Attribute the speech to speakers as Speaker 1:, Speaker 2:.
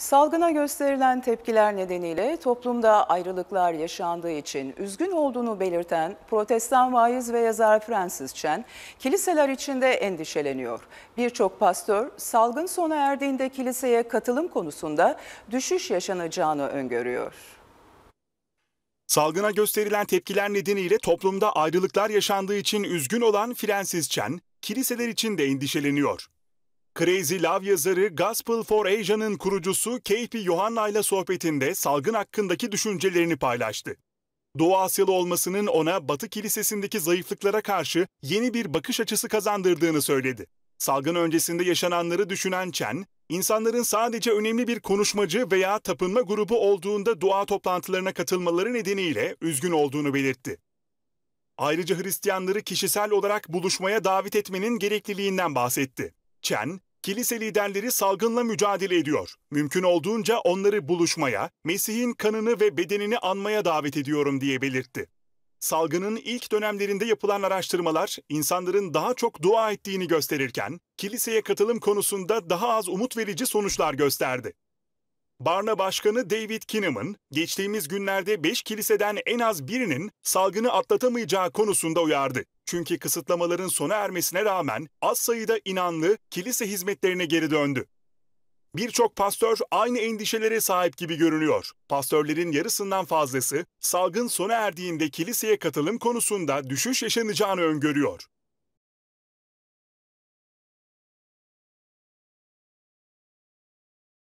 Speaker 1: Salgına gösterilen tepkiler nedeniyle toplumda ayrılıklar yaşandığı için üzgün olduğunu belirten protestan vaiz ve yazar Francis Chan, kiliseler içinde endişeleniyor. Birçok pastör salgın sona erdiğinde kiliseye katılım konusunda düşüş yaşanacağını öngörüyor.
Speaker 2: Salgına gösterilen tepkiler nedeniyle toplumda ayrılıklar yaşandığı için üzgün olan Francis Chan, kiliseler için de endişeleniyor. Crazy Love yazarı Gospel for Asia'nın kurucusu Kate Johanna ile sohbetinde salgın hakkındaki düşüncelerini paylaştı. Doğu Asyalı olmasının ona Batı kilisesindeki zayıflıklara karşı yeni bir bakış açısı kazandırdığını söyledi. Salgın öncesinde yaşananları düşünen Chen, insanların sadece önemli bir konuşmacı veya tapınma grubu olduğunda dua toplantılarına katılmaları nedeniyle üzgün olduğunu belirtti. Ayrıca Hristiyanları kişisel olarak buluşmaya davet etmenin gerekliliğinden bahsetti. Chen, kilise liderleri salgınla mücadele ediyor. Mümkün olduğunca onları buluşmaya, Mesih'in kanını ve bedenini anmaya davet ediyorum diye belirtti. Salgının ilk dönemlerinde yapılan araştırmalar insanların daha çok dua ettiğini gösterirken kiliseye katılım konusunda daha az umut verici sonuçlar gösterdi. Barna Başkanı David Kinnaman, geçtiğimiz günlerde 5 kiliseden en az birinin salgını atlatamayacağı konusunda uyardı. Çünkü kısıtlamaların sona ermesine rağmen az sayıda inanlı kilise hizmetlerine geri döndü. Birçok pastör aynı endişelere sahip gibi görünüyor. Pastörlerin yarısından fazlası salgın sona erdiğinde kiliseye katılım konusunda düşüş yaşanacağını öngörüyor.